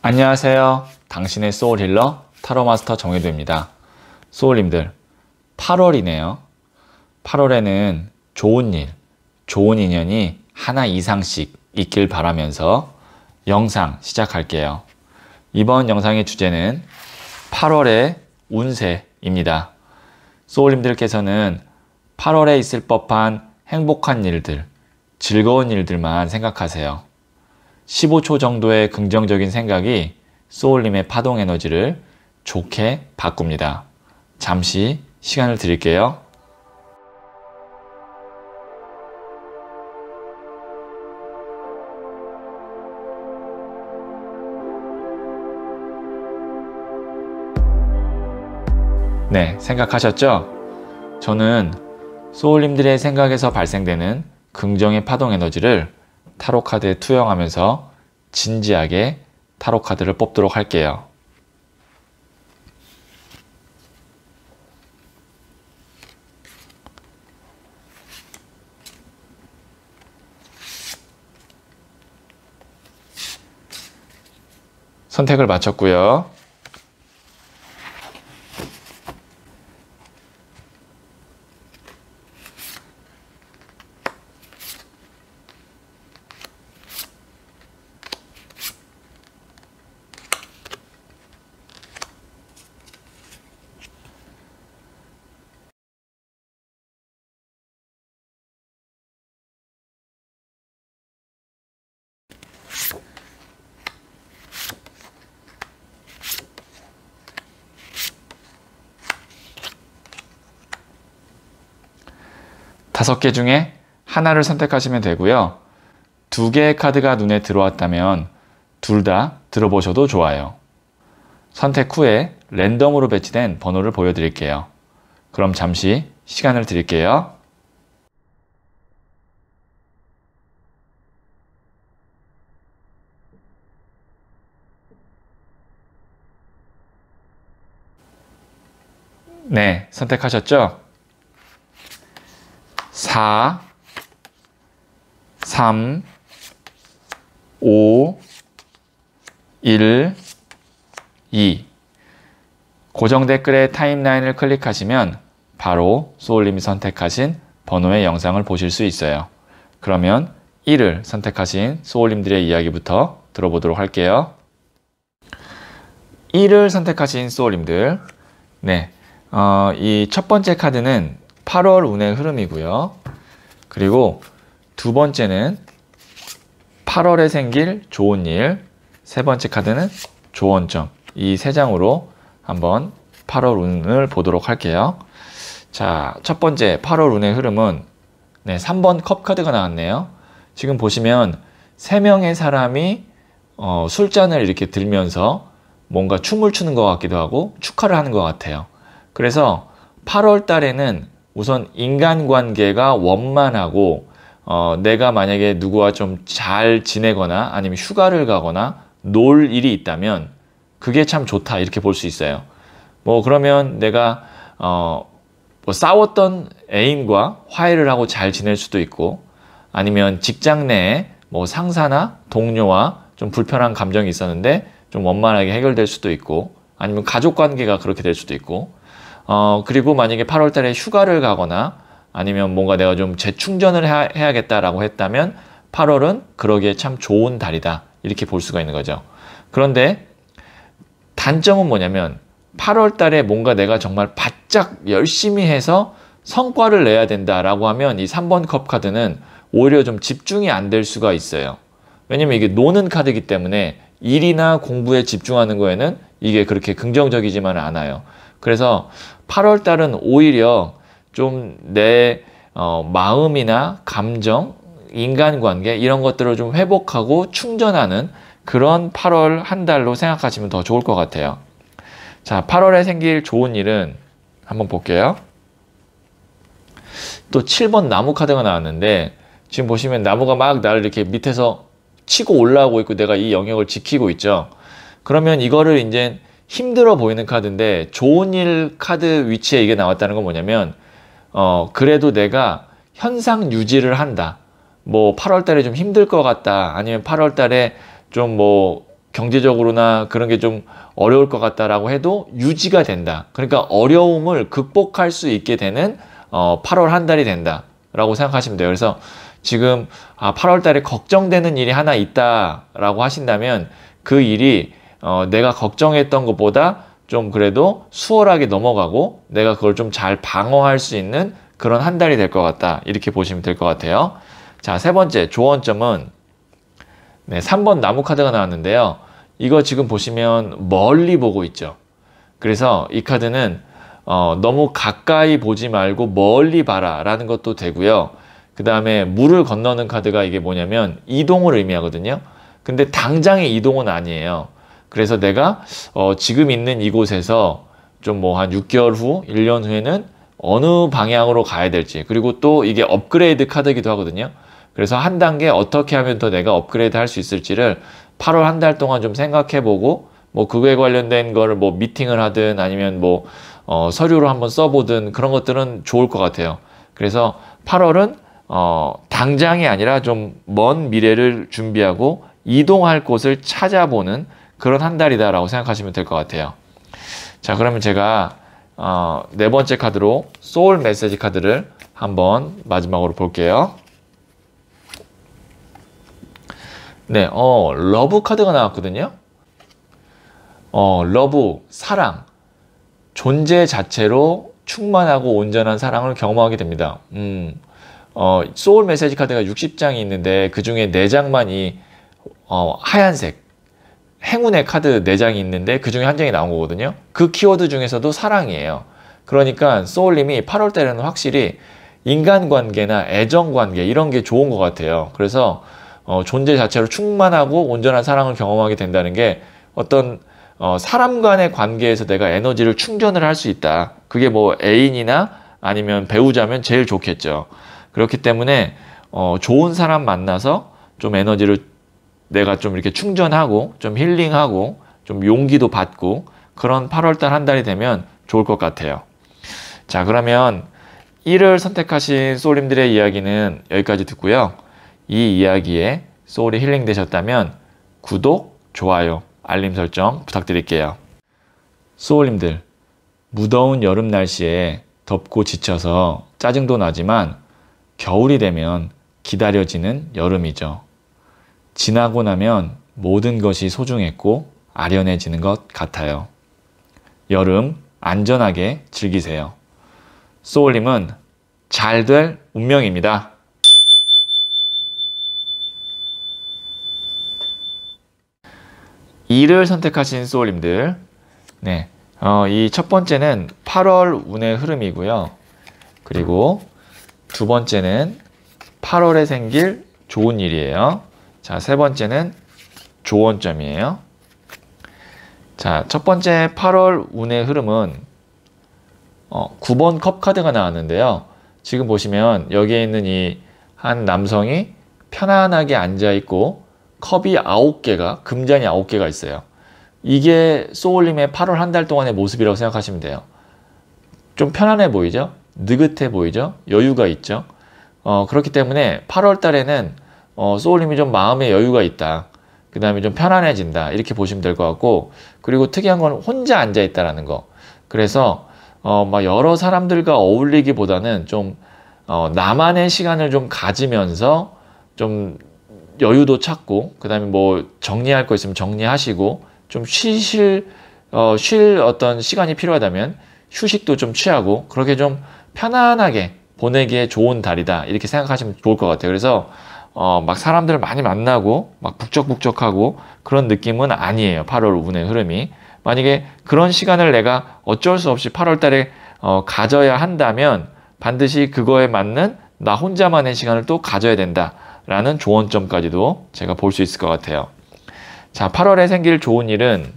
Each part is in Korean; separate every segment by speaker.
Speaker 1: 안녕하세요. 당신의 소울 힐러 타로 마스터 정혜도입니다. 소울님들 8월이네요. 8월에는 좋은 일, 좋은 인연이 하나 이상씩 있길 바라면서 영상 시작할게요. 이번 영상의 주제는 8월의 운세입니다. 소울님들께서는 8월에 있을 법한 행복한 일들, 즐거운 일들만 생각하세요. 15초 정도의 긍정적인 생각이 소울님의 파동 에너지를 좋게 바꿉니다. 잠시 시간을 드릴게요. 네, 생각하셨죠? 저는 소울님들의 생각에서 발생되는 긍정의 파동 에너지를 타로 카드에 투영하면서 진지하게 타로 카드를 뽑도록 할게요. 선택을 마쳤고요. 다섯 개 중에 하나를 선택하시면 되고요. 두 개의 카드가 눈에 들어왔다면 둘 다 들어보셔도 좋아요. 선택 후에 랜덤으로 배치된 번호를 보여드릴게요. 그럼 잠시 시간을 드릴게요. 네, 선택하셨죠? 4, 3, 5, 1, 2 고정 댓글의 타임라인을 클릭하시면 바로 소울님이 선택하신 번호의 영상을 보실 수 있어요. 그러면 1을 선택하신 소울님들의 이야기부터 들어보도록 할게요. 1을 선택하신 소울님들 네, 어, 이 첫 번째 카드는 8월 운의 흐름이고요. 그리고 두 번째는 8월에 생길 좋은 일, 세 번째 카드는 조언점. 이 세 장으로 한번 8월 운을 보도록 할게요. 자, 첫 번째 8월 운의 흐름은 네, 3번 컵 카드가 나왔네요. 지금 보시면 세 명의 사람이 어, 술잔을 이렇게 들면서 뭔가 춤을 추는 것 같기도 하고 축하를 하는 것 같아요. 그래서 8월 달에는 우선 인간관계가 원만하고 어, 내가 만약에 누구와 좀 잘 지내거나 아니면 휴가를 가거나 놀 일이 있다면 그게 참 좋다 이렇게 볼 수 있어요. 뭐 그러면 내가 어, 뭐 싸웠던 애인과 화해를 하고 잘 지낼 수도 있고 아니면 직장 내에 뭐 상사나 동료와 좀 불편한 감정이 있었는데 좀 원만하게 해결될 수도 있고 아니면 가족 관계가 그렇게 될 수도 있고 어, 그리고 만약에 8월 달에 휴가를 가거나 아니면 뭔가 내가 좀 재충전을 해야, 해야겠다라고 했다면 8월은 그러기에 참 좋은 달이다. 이렇게 볼 수가 있는 거죠. 그런데 단점은 뭐냐면 8월 달에 뭔가 내가 정말 바짝 열심히 해서 성과를 내야 된다라고 하면 이 3번 컵 카드는 오히려 좀 집중이 안 될 수가 있어요. 왜냐면 이게 노는 카드이기 때문에 일이나 공부에 집중하는 거에는 이게 그렇게 긍정적이지만은 않아요. 그래서 8월 달은 오히려 좀내 어, 마음이나 감정, 인간관계 이런 것들을 좀 회복하고 충전하는 그런 8월 한 달로 생각하시면 더 좋을 것 같아요. 자, 8월에 생길 좋은 일은 한번 볼게요. 또 7번 나무 카드가 나왔는데 지금 보시면 나무가 막 나를 이렇게 밑에서 치고 올라오고 있고 내가 이 영역을 지키고 있죠. 그러면 이거를 이제 힘들어 보이는 카드인데 좋은 일 카드 위치에 이게 나왔다는 건 뭐냐면 어 그래도 내가 현상 유지를 한다. 뭐 8월 달에 좀 힘들 것 같다. 아니면 8월 달에 좀 뭐 경제적으로나 그런 게 좀 어려울 것 같다라고 해도 유지가 된다. 그러니까 어려움을 극복할 수 있게 되는 어 8월 한 달이 된다라고 생각하시면 돼요. 그래서 지금 아 8월 달에 걱정되는 일이 하나 있다라고 하신다면 그 일이 어, 내가 걱정했던 것보다 좀 그래도 수월하게 넘어가고 내가 그걸 좀 잘 방어할 수 있는 그런 한 달이 될 것 같다. 이렇게 보시면 될 것 같아요. 자, 세 번째 조언점은 네, 3번 나무 카드가 나왔는데요. 이거 지금 보시면 멀리 보고 있죠. 그래서 이 카드는 어, 너무 가까이 보지 말고 멀리 봐라 라는 것도 되고요. 그 다음에 물을 건너는 카드가 이게 뭐냐면 이동을 의미하거든요. 근데 당장의 이동은 아니에요. 그래서 내가 어, 지금 있는 이곳에서 좀 뭐 한 6개월 후, 1년 후에는 어느 방향으로 가야 될지 그리고 또 이게 업그레이드 카드기도 이 하거든요. 그래서 한 단계 어떻게 하면 더 내가 업그레이드 할 수 있을지를 8월 한 달 동안 좀 생각해 보고 뭐 그거에 관련된 거를 뭐 미팅을 하든 아니면 뭐 어, 서류로 한번 써보든 그런 것들은 좋을 것 같아요. 그래서 8월은 어, 당장이 아니라 좀 먼 미래를 준비하고 이동할 곳을 찾아보는 그런 한 달이다라고 생각하시면 될 것 같아요. 자, 그러면 제가 어, 네 번째 카드로 소울 메시지 카드를 한번 마지막으로 볼게요. 네, 어, 러브 카드가 나왔거든요. 어, 러브, 사랑, 존재 자체로 충만하고 온전한 사랑을 경험하게 됩니다. 음, 어, 소울 메시지 카드가 60장이 있는데 그 중에 4장만이 어, 하얀색, 행운의 카드 4장이 있는데 그 중에 한 장이 나온 거거든요. 그 키워드 중에서도 사랑이에요. 그러니까 소울님이 8월 달에는 확실히 인간관계나 애정관계 이런 게 좋은 것 같아요. 그래서 어, 존재 자체로 충만하고 온전한 사랑을 경험하게 된다는 게 어떤 어, 사람 간의 관계에서 내가 에너지를 충전을 할 수 있다. 그게 뭐 애인이나 아니면 배우자면 제일 좋겠죠. 그렇기 때문에 어, 좋은 사람 만나서 좀 에너지를 내가 좀 이렇게 충전하고 좀 힐링하고 좀 용기도 받고 그런 8월달 한 달이 되면 좋을 것 같아요. 자 그러면 1을 선택하신 소울님들의 이야기는 여기까지 듣고요. 이 이야기에 소울이 힐링 되셨다면 구독, 좋아요, 알림 설정 부탁드릴게요. 소울님들 무더운 여름 날씨에 덥고 지쳐서 짜증도 나지만 겨울이 되면 기다려지는 여름이죠. 지나고 나면 모든 것이 소중했고 아련해지는 것 같아요. 여름 안전하게 즐기세요. 소울님은 잘 될 운명입니다. 이를 선택하신 소울님들 네, 어, 이 첫 번째는 8월 운의 흐름이고요. 그리고 두 번째는 8월에 생길 좋은 일이에요. 자, 세 번째는 조언점이에요. 자, 첫 번째 8월 운의 흐름은 어, 9번 컵 카드가 나왔는데요. 지금 보시면 여기에 있는 이 한 남성이 편안하게 앉아 있고 컵이 9개가 금잔이 9개가 있어요. 이게 소울님의 8월 한 달 동안의 모습이라고 생각하시면 돼요. 좀 편안해 보이죠? 느긋해 보이죠? 여유가 있죠? 어, 그렇기 때문에 8월 달에는 어, 소울님이 좀 마음의 여유가 있다. 그 다음에 좀 편안해진다. 이렇게 보시면 될 것 같고, 그리고 특이한 건 혼자 앉아있다라는 거. 그래서, 어, 막 여러 사람들과 어울리기보다는 좀, 어, 나만의 시간을 좀 가지면서 좀 여유도 찾고, 그 다음에 뭐 정리할 거 있으면 정리하시고, 좀 쉬실, 어, 쉴 어떤 시간이 필요하다면 휴식도 좀 취하고, 그렇게 좀 편안하게 보내기에 좋은 달이다. 이렇게 생각하시면 좋을 것 같아요. 그래서, 어, 막 사람들을 많이 만나고 막 북적북적하고 그런 느낌은 아니에요. 8월 운의 흐름이. 만약에 그런 시간을 내가 어쩔 수 없이 8월 달에 어, 가져야 한다면 반드시 그거에 맞는 나 혼자만의 시간을 또 가져야 된다라는 조언점까지도 제가 볼 수 있을 것 같아요. 자, 8월에 생길 좋은 일은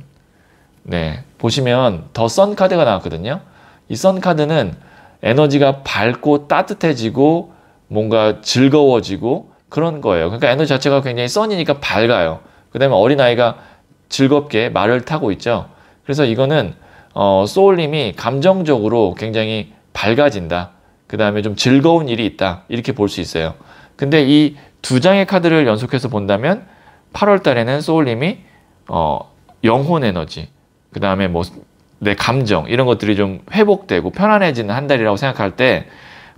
Speaker 1: 네, 보시면 더썬 카드가 나왔거든요. 이썬 카드는 에너지가 밝고 따뜻해지고 뭔가 즐거워지고 그런 거예요. 그러니까 에너 자체가 굉장히 선이니까 밝아요. 그 다음에 어린아이가 즐겁게 말을 타고 있죠. 그래서 이거는 어, 소울님이 감정적으로 굉장히 밝아진다. 그 다음에 좀 즐거운 일이 있다. 이렇게 볼 수 있어요. 근데 이 두 장의 카드를 연속해서 본다면 8월 달에는 소울님이 어, 영혼 에너지, 그 다음에 뭐 내 감정 이런 것들이 좀 회복되고 편안해지는 한 달이라고 생각할 때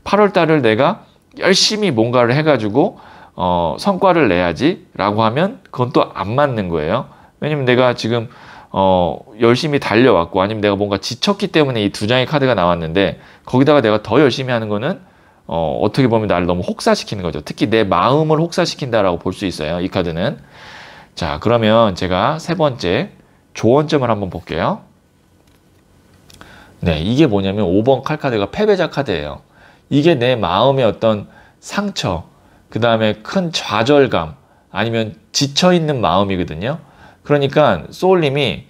Speaker 1: 8월 달을 내가 열심히 뭔가를 해가지고 어, 성과를 내야지라고 하면 그건 또 안 맞는 거예요. 왜냐면 내가 지금 어, 열심히 달려왔고 아니면 내가 뭔가 지쳤기 때문에 이 두 장의 카드가 나왔는데 거기다가 내가 더 열심히 하는 거는 어, 어떻게 보면 나를 너무 혹사시키는 거죠. 특히 내 마음을 혹사시킨다라고 볼 수 있어요. 이 카드는. 자, 그러면 제가 세 번째 조언점을 한번 볼게요. 네, 이게 뭐냐면 5번 칼 카드가 패배자 카드예요. 이게 내 마음의 어떤 상처, 그 다음에 큰 좌절감 아니면 지쳐있는 마음이거든요. 그러니까 소울님이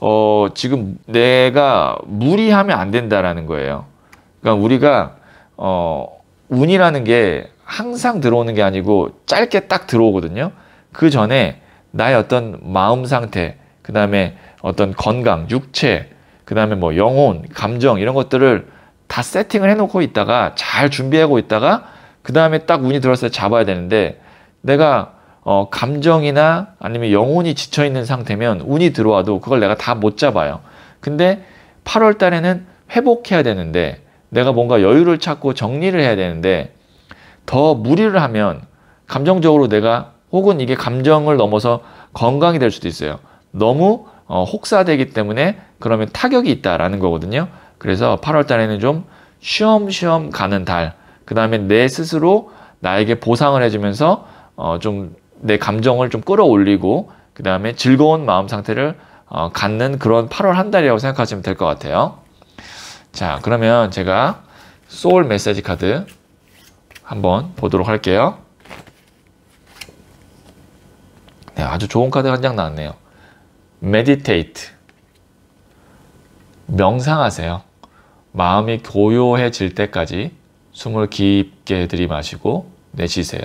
Speaker 1: 어, 지금 내가 무리하면 안 된다라는 거예요. 그러니까 우리가 어, 운이라는 게 항상 들어오는 게 아니고 짧게 딱 들어오거든요. 그 전에 나의 어떤 마음 상태, 그 다음에 어떤 건강, 육체, 그 다음에 뭐 영혼, 감정 이런 것들을 다 세팅을 해놓고 있다가 잘 준비하고 있다가 그 다음에 딱 운이 들어왔을 때 잡아야 되는데 내가 어, 감정이나 아니면 영혼이 지쳐 있는 상태면 운이 들어와도 그걸 내가 다 못 잡아요. 근데 8월 달에는 회복해야 되는데 내가 뭔가 여유를 찾고 정리를 해야 되는데 더 무리를 하면 감정적으로 내가 혹은 이게 감정을 넘어서 건강이 될 수도 있어요. 너무 어, 혹사되기 때문에 그러면 타격이 있다라는 거거든요. 그래서 8월 달에는 좀 쉬엄쉬엄 가는 달그 다음에 내 스스로 나에게 보상을 해주면서 어, 좀내 감정을 좀 끌어올리고 그 다음에 즐거운 마음 상태를 어, 갖는 그런 8월 한 달이라고 생각하시면 될 것 같아요. 자 그러면 제가 소울 메시지 카드 한번 보도록 할게요. 네, 아주 좋은 카드 한 장 나왔네요. meditate 명상하세요. 마음이 고요해질 때까지 숨을 깊게 들이마시고 내쉬세요.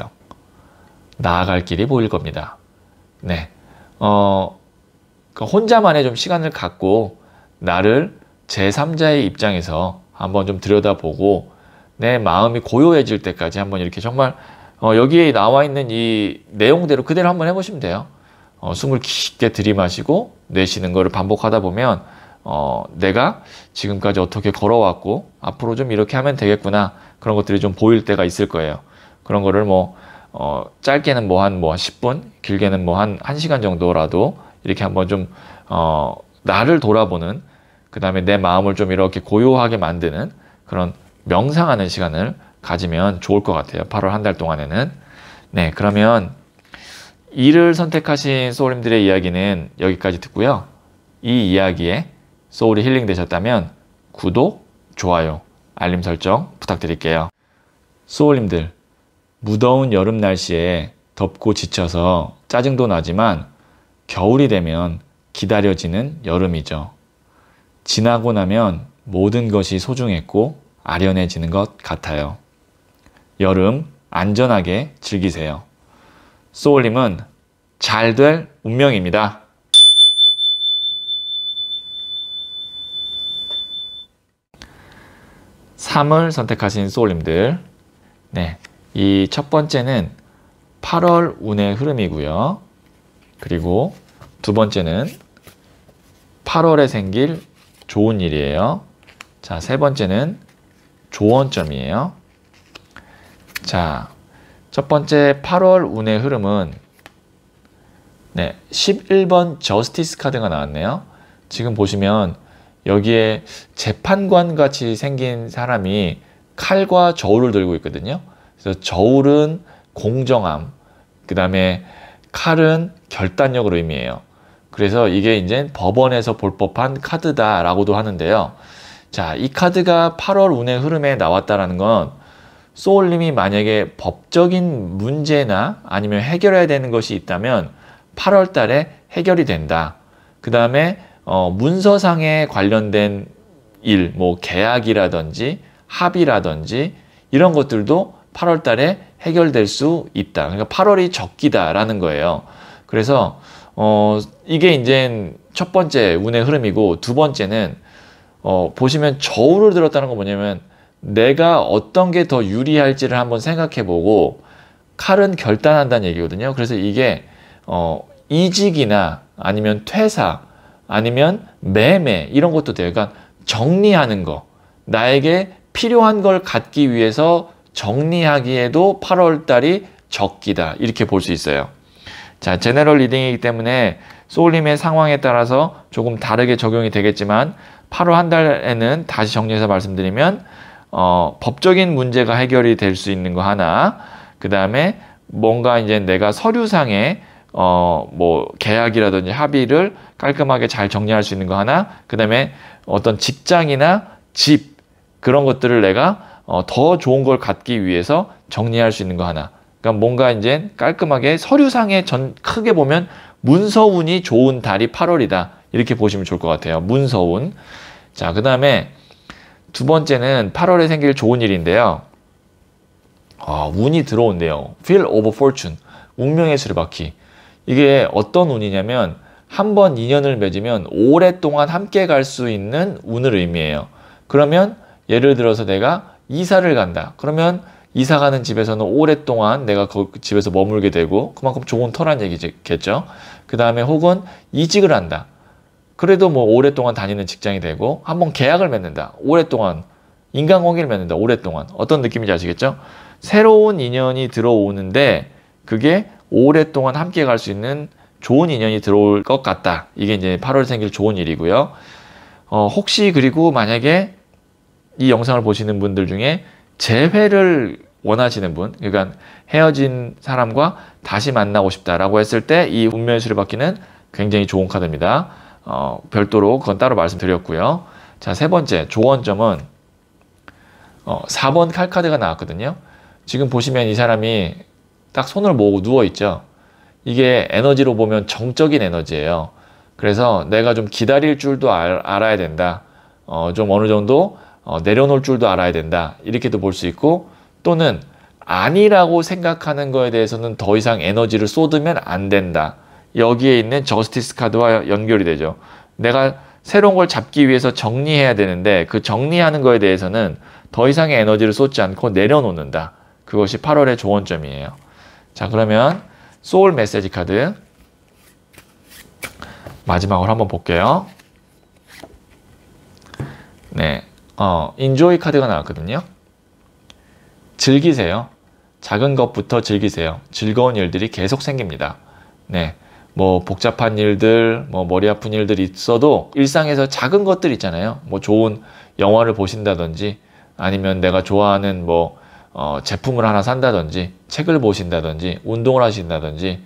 Speaker 1: 나아갈 길이 보일 겁니다. 네. 어, 그 혼자만의 좀 시간을 갖고 나를 제3자의 입장에서 한번 좀 들여다보고 내 마음이 고요해질 때까지 한번 이렇게 정말 어, 여기에 나와 있는 이 내용대로 그대로 한번 해보시면 돼요. 어, 숨을 깊게 들이마시고 내쉬는 거를 반복하다 보면 어, 내가 지금까지 어떻게 걸어왔고 앞으로 좀 이렇게 하면 되겠구나 그런 것들이 좀 보일 때가 있을 거예요. 그런 거를 뭐 어, 짧게는 뭐 한뭐 뭐 10분, 길게는 뭐 한 1시간 정도라도 이렇게 한번 좀 어, 나를 돌아보는 그 다음에 내 마음을 좀 이렇게 고요하게 만드는 그런 명상하는 시간을 가지면 좋을 것 같아요. 8월 한 달 동안에는. 네, 그러면 일을 선택하신 소울님들의 이야기는 여기까지 듣고요. 이 이야기에 소울이 힐링 되셨다면 구독, 좋아요, 알림 설정 부탁드릴게요. 소울님들, 무더운 여름 날씨에 덥고 지쳐서 짜증도 나지만 겨울이 되면 기다려지는 여름이죠. 지나고 나면 모든 것이 소중했고 아련해지는 것 같아요. 여름 안전하게 즐기세요. 소울님은 잘 될 운명입니다. 3을 선택하신 소울님들 네, 이 첫 번째는 8월 운의 흐름이고요. 그리고 두 번째는 8월에 생길 좋은 일이에요. 자, 세 번째는 조언점이에요. 자, 첫 번째 8월 운의 흐름은 네, 11번 저스티스 카드가 나왔네요. 지금 보시면 여기에 재판관 같이 생긴 사람이 칼과 저울을 들고 있거든요. 그래서 저울은 공정함, 그 다음에 칼은 결단력을 의미해요. 그래서 이게 이제 법원에서 볼 법한 카드다라고도 하는데요. 자, 이 카드가 8월 운의 흐름에 나왔다라는 건 소울님이 만약에 법적인 문제나 아니면 해결해야 되는 것이 있다면 8월 달에 해결이 된다. 그 다음에 어, 문서상에 관련된 일, 뭐 계약이라든지 합의라든지 이런 것들도 8월 달에 해결될 수 있다. 그러니까 8월이 적기다라는 거예요. 그래서 어, 이게 이제 첫 번째 운의 흐름이고 두 번째는 어, 보시면 저울을 들었다는 건 뭐냐면 내가 어떤 게 더 유리할지를 한번 생각해 보고 칼은 결단한다는 얘기거든요. 그래서 이게 어, 이직이나 아니면 퇴사 아니면 매매 이런 것도 돼요. 그러니까 정리하는 거. 나에게 필요한 걸 갖기 위해서 정리하기에도 8월 달이 적기다. 이렇게 볼 수 있어요. 자, 제네럴 리딩이기 때문에 쏠림의 상황에 따라서 조금 다르게 적용이 되겠지만 8월 한 달에는 다시 정리해서 말씀드리면 어, 법적인 문제가 해결이 될 수 있는 거 하나 그 다음에 뭔가 이제 내가 서류상에 어, 뭐, 계약이라든지 합의를 깔끔하게 잘 정리할 수 있는 거 하나, 그 다음에 어떤 직장이나 집, 그런 것들을 내가 어, 더 좋은 걸 갖기 위해서 정리할 수 있는 거 하나. 그러니까 뭔가 이제 깔끔하게 서류상에 전, 크게 보면 문서운이 좋은 달이 8월이다. 이렇게 보시면 좋을 것 같아요. 문서운. 자, 그 다음에 두 번째는 8월에 생길 좋은 일인데요. 아, 운이 들어온대요. Feel of fortune. 운명의 수레바퀴. 이게 어떤 운이냐면 한 번 인연을 맺으면 오랫동안 함께 갈 수 있는 운을 의미해요. 그러면 예를 들어서 내가 이사를 간다. 그러면 이사 가는 집에서는 오랫동안 내가 그 집에서 머물게 되고 그만큼 좋은 터란 얘기겠죠. 그 다음에 혹은 이직을 한다. 그래도 뭐 오랫동안 다니는 직장이 되고 한번 계약을 맺는다. 오랫동안 인간관계를 맺는다. 오랫동안 어떤 느낌인지 아시겠죠? 새로운 인연이 들어오는데 그게 오랫동안 함께 갈 수 있는 좋은 인연이 들어올 것 같다. 이게 이제 8월 생길 좋은 일이고요. 어, 혹시 그리고 만약에 이 영상을 보시는 분들 중에 재회를 원하시는 분, 그러니까 헤어진 사람과 다시 만나고 싶다라고 했을 때 이 운명의 수를받기는 굉장히 좋은 카드입니다. 어, 별도로 그건 따로 말씀드렸고요. 자, 세 번째 조언점은 어, 4번 칼 카드가 나왔거든요. 지금 보시면 이 사람이 딱 손을 모으고 누워있죠. 이게 에너지로 보면 정적인 에너지예요. 그래서 내가 좀 기다릴 줄도 알, 아야 된다. 어, 좀 어느 정도 어, 내려놓을 줄도 알아야 된다. 이렇게도 볼 수 있고 또는 아니라고 생각하는 거에 대해서는 더 이상 에너지를 쏟으면 안 된다. 여기에 있는 저스티스 카드와 연결이 되죠. 내가 새로운 걸 잡기 위해서 정리해야 되는데 그 정리하는 거에 대해서는 더 이상의 에너지를 쏟지 않고 내려놓는다. 그것이 8월의 조언점이에요. 자 그러면 소울 메시지 카드 마지막으로 한번 볼게요. 네, 어, 인조이 카드가 나왔거든요. 즐기세요. 작은 것부터 즐기세요. 즐거운 일들이 계속 생깁니다. 네, 뭐 복잡한 일들, 뭐 머리 아픈 일들 있어도 일상에서 작은 것들 있잖아요. 뭐 좋은 영화를 보신다든지 아니면 내가 좋아하는 뭐 어, 제품을 하나 산다든지 책을 보신다든지 운동을 하신다든지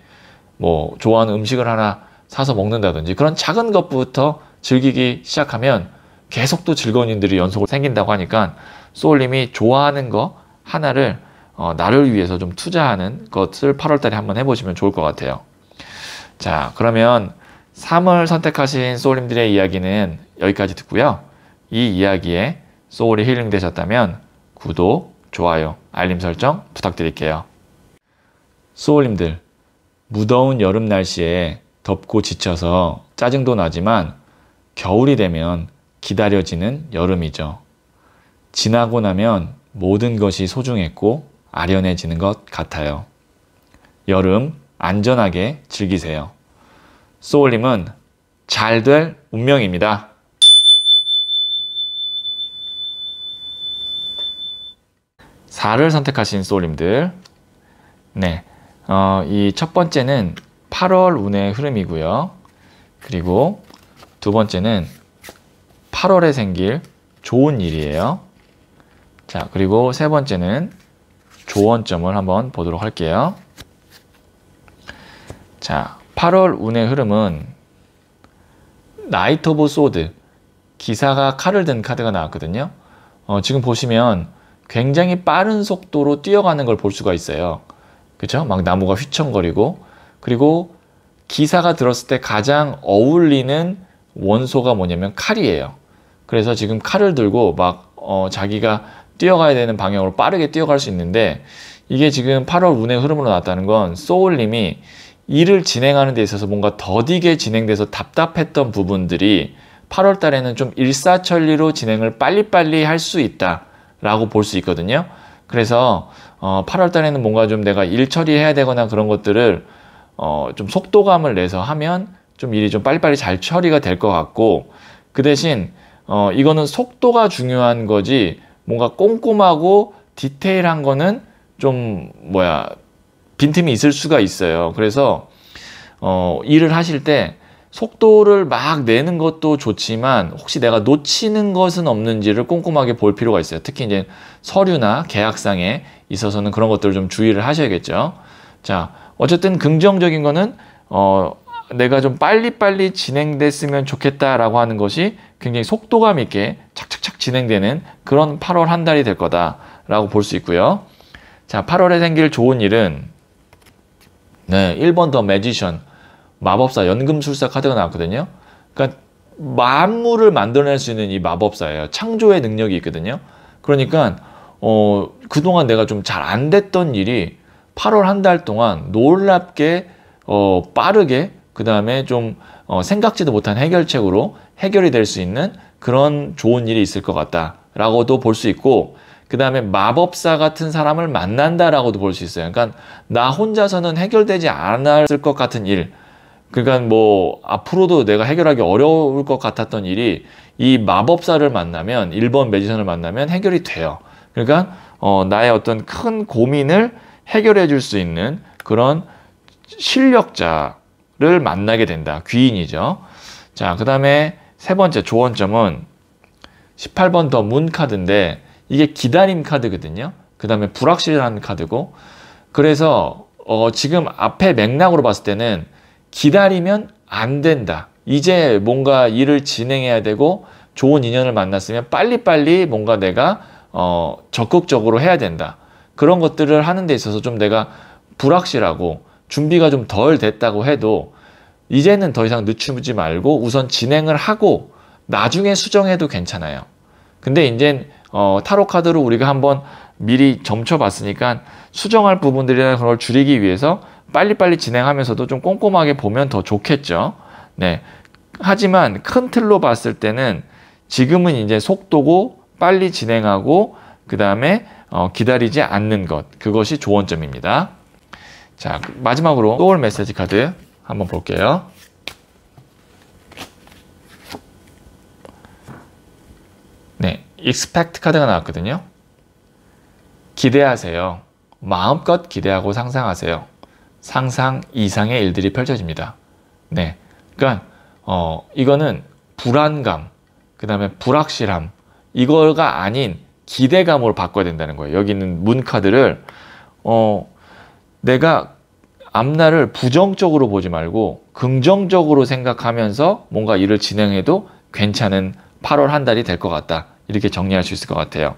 Speaker 1: 뭐 좋아하는 음식을 하나 사서 먹는다든지 그런 작은 것부터 즐기기 시작하면 계속 또 즐거운 일들이 연속으로 생긴다고 하니까 소울님이 좋아하는 거 하나를 어, 나를 위해서 좀 투자하는 것을 8월 달에 한번 해보시면 좋을 것 같아요. 자 그러면 3월 선택하신 소울님들의 이야기는 여기까지 듣고요. 이 이야기에 소울이 힐링되셨다면 구독, 좋아요, 알림 설정 부탁드릴게요. 소울님들, 무더운 여름 날씨에 덥고 지쳐서 짜증도 나지만 겨울이 되면 기다려지는 여름이죠. 지나고 나면 모든 것이 소중했고 아련해지는 것 같아요. 여름 안전하게 즐기세요. 소울님은 잘 될 운명입니다. 4를 선택하신 소울님들 네, 어, 이첫 번째는 8월 운의 흐름이고요. 그리고 두 번째는 8월에 생길 좋은 일이에요. 자, 그리고 세 번째는 조언점을 한번 보도록 할게요. 자, 8월 운의 흐름은 나이트 오브 소드, 기사가 칼을 든 카드가 나왔거든요. 어, 지금 보시면 굉장히 빠른 속도로 뛰어가는 걸 볼 수가 있어요. 그죠? 막 나무가 휘청거리고 그리고 기사가 들었을 때 가장 어울리는 원소가 뭐냐면 칼이에요. 그래서 지금 칼을 들고 막 어, 자기가 뛰어가야 되는 방향으로 빠르게 뛰어갈 수 있는데 이게 지금 8월 운의 흐름으로 나왔다는 건 소울님이 일을 진행하는 데 있어서 뭔가 더디게 진행돼서 답답했던 부분들이 8월 달에는 좀 일사천리로 진행을 빨리빨리 할 수 있다. 라고 볼 수 있거든요 그래서 어, 8월 달에는 뭔가 좀 내가 일 처리해야 되거나 그런 것들을 어, 좀 속도감을 내서 하면 좀 일이 좀 빨리빨리 잘 처리가 될 것 같고 그 대신 어, 이거는 속도가 중요한 거지 뭔가 꼼꼼하고 디테일한 거는 좀 뭐야 빈틈이 있을 수가 있어요 그래서 어, 일을 하실 때 속도를 막 내는 것도 좋지만 혹시 내가 놓치는 것은 없는지를 꼼꼼하게 볼 필요가 있어요. 특히 이제 서류나 계약상에 있어서는 그런 것들을 좀 주의를 하셔야겠죠. 자, 어쨌든 긍정적인 거는 어 내가 좀 빨리빨리 진행됐으면 좋겠다라고 하는 것이 굉장히 속도감 있게 착착착 진행되는 그런 8월 한 달이 될 거다라고 볼 수 있고요. 자, 8월에 생길 좋은 일은 네, 1번 더 매지션 마법사, 연금술사 카드가 나왔거든요. 그러니까 만물을 만들어낼 수 있는 이 마법사예요. 창조의 능력이 있거든요. 그러니까 어, 그동안 내가 좀 잘 안 됐던 일이 8월 한 달 동안 놀랍게 어, 빠르게 그 다음에 좀 어, 생각지도 못한 해결책으로 해결이 될 수 있는 그런 좋은 일이 있을 것 같다라고도 볼 수 있고 그 다음에 마법사 같은 사람을 만난다라고도 볼 수 있어요. 그러니까 나 혼자서는 해결되지 않았을 것 같은 일 그러니까 뭐 앞으로도 내가 해결하기 어려울 것 같았던 일이 이 마법사를 만나면 일본 매지션을 만나면 해결이 돼요. 그러니까 어, 나의 어떤 큰 고민을 해결해 줄 수 있는 그런 실력자를 만나게 된다. 귀인이죠. 자, 그 다음에 세 번째 조언점은 18번 더 문 카드인데 이게 기다림 카드거든요. 그 다음에 불확실한 카드고 그래서 어, 지금 앞에 맥락으로 봤을 때는 기다리면 안 된다. 이제 뭔가 일을 진행해야 되고 좋은 인연을 만났으면 빨리빨리 뭔가 내가 어, 적극적으로 해야 된다. 그런 것들을 하는 데 있어서 좀 내가 불확실하고 준비가 좀 덜 됐다고 해도 이제는 더 이상 늦추지 말고 우선 진행을 하고 나중에 수정해도 괜찮아요. 근데 이제 어, 타로 카드로 우리가 한번 미리 점쳐봤으니까 수정할 부분들이나 그걸 줄이기 위해서 빨리빨리 진행하면서도 좀 꼼꼼하게 보면 더 좋겠죠. 네. 하지만 큰 틀로 봤을 때는 지금은 이제 속도고 빨리 진행하고 그 다음에 어, 기다리지 않는 것 그것이 조언점입니다. 자 마지막으로 소울 메시지 카드 한번 볼게요. 네, expect 카드가 나왔거든요. 기대하세요. 마음껏 기대하고 상상하세요. 상상 이상의 일들이 펼쳐집니다. 네. 그러니까 어 이거는 불안감, 그다음에 불확실함 이거가 아닌 기대감으로 바꿔야 된다는 거예요. 여기 있는 문 카드를 어 내가 앞날을 부정적으로 보지 말고 긍정적으로 생각하면서 뭔가 일을 진행해도 괜찮은 8월 한 달이 될 것 같다. 이렇게 정리할 수 있을 것 같아요.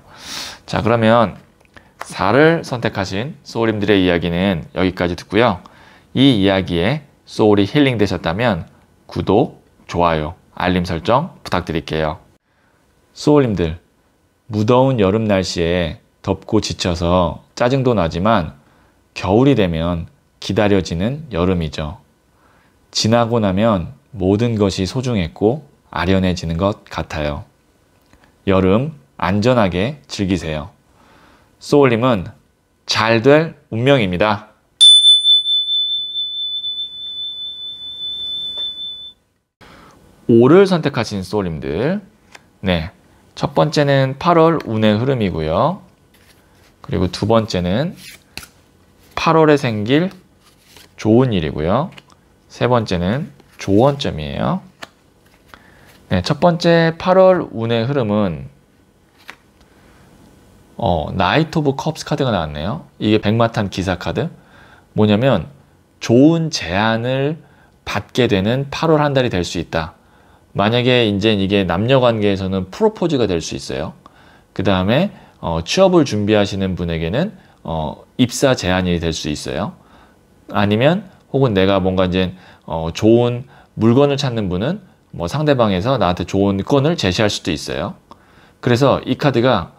Speaker 1: 자, 그러면 4를 선택하신 소울님들의 이야기는 여기까지 듣고요. 이 이야기에 소울이 힐링 되셨다면 구독, 좋아요, 알림 설정 부탁드릴게요. 소울님들, 무더운 여름 날씨에 덥고 지쳐서 짜증도 나지만 겨울이 되면 기다려지는 여름이죠. 지나고 나면 모든 것이 소중했고 아련해지는 것 같아요. 여름 안전하게 즐기세요. 쏘울림은잘될 운명입니다. 오를 선택하신 소울님들 네, 첫 번째는 8월 운의 흐름이고요. 그리고 두 번째는 8월에 생길 좋은 일이고요. 세 번째는 조언점이에요. 네, 첫 번째 8월 운의 흐름은 어, 나이트 오브 컵스 카드가 나왔네요. 이게 백마탄 기사 카드. 뭐냐면 좋은 제안을 받게 되는 8월 한 달이 될 수 있다. 만약에 이제 이게 남녀 관계에서는 프로포즈가 될 수 있어요. 그 다음에 어, 취업을 준비하시는 분에게는 어, 입사 제안이 될 수 있어요. 아니면 혹은 내가 뭔가 이제 어, 좋은 물건을 찾는 분은 뭐 상대방에서 나한테 좋은 건을 제시할 수도 있어요. 그래서 이 카드가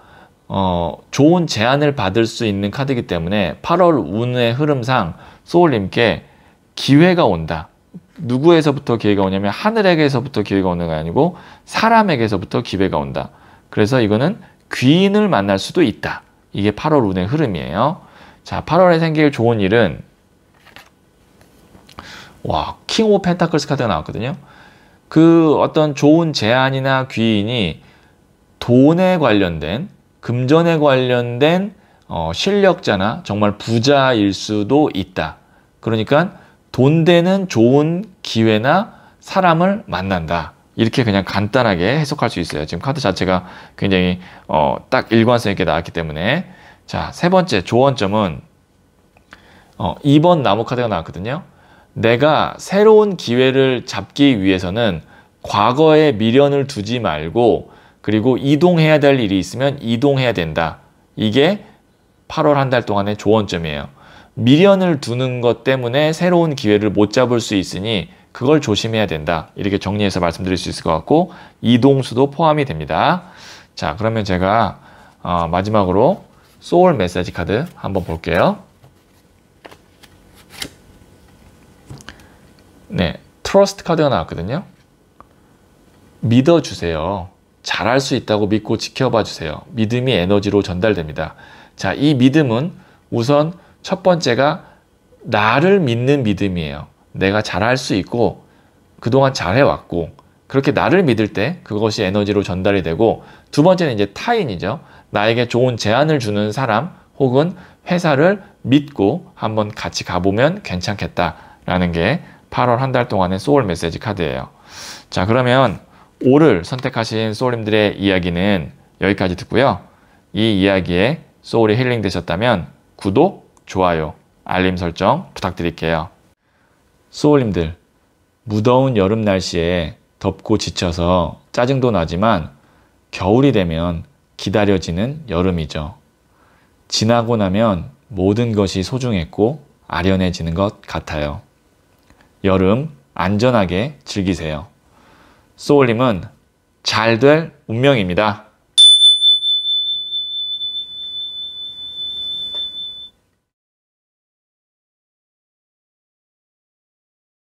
Speaker 1: 어, 좋은 제안을 받을 수 있는 카드이기 때문에 8월 운의 흐름상 소울님께 기회가 온다. 누구에서부터 기회가 오냐면 하늘에게서부터 기회가 오는 게 아니고 사람에게서부터 기회가 온다. 그래서 이거는 귀인을 만날 수도 있다. 이게 8월 운의 흐름이에요. 자, 8월에 생길 좋은 일은 와, 킹 오브 펜타클스 카드가 나왔거든요. 그 어떤 좋은 제안이나 귀인이 돈에 관련된 금전에 관련된 어, 실력자나 정말 부자일 수도 있다. 그러니까 돈 되는 좋은 기회나 사람을 만난다. 이렇게 그냥 간단하게 해석할 수 있어요. 지금 카드 자체가 굉장히 어, 딱 일관성 있게 나왔기 때문에 자, 세 번째 조언점은 어, 2번 나무 카드가 나왔거든요. 내가 새로운 기회를 잡기 위해서는 과거에 미련을 두지 말고 그리고 이동해야 될 일이 있으면 이동해야 된다. 이게 8월 한 달 동안의 조언점이에요. 미련을 두는 것 때문에 새로운 기회를 못 잡을 수 있으니 그걸 조심해야 된다. 이렇게 정리해서 말씀드릴 수 있을 것 같고 이동수도 포함이 됩니다. 자 그러면 제가 어, 마지막으로 소울 메시지 카드 한번 볼게요. 네, 트러스트 카드가 나왔거든요. 믿어주세요. 잘할 수 있다고 믿고 지켜봐 주세요. 믿음이 에너지로 전달됩니다. 자, 이 믿음은 우선 첫 번째가 나를 믿는 믿음이에요. 내가 잘할 수 있고 그동안 잘해왔고 그렇게 나를 믿을 때 그것이 에너지로 전달이 되고 두 번째는 이제 타인이죠. 나에게 좋은 제안을 주는 사람 혹은 회사를 믿고 한번 같이 가보면 괜찮겠다라는 게 8월 한 달 동안의 소울 메시지 카드예요. 자 그러면 5를 선택하신 소울님들의 이야기는 여기까지 듣고요. 이 이야기에 소울이 힐링 되셨다면 구독, 좋아요, 알림 설정 부탁드릴게요. 소울님들, 무더운 여름 날씨에 덥고 지쳐서 짜증도 나지만 겨울이 되면 기다려지는 여름이죠. 지나고 나면 모든 것이 소중했고 아련해지는 것 같아요. 여름 안전하게 즐기세요. 쏘울님은잘될 운명입니다.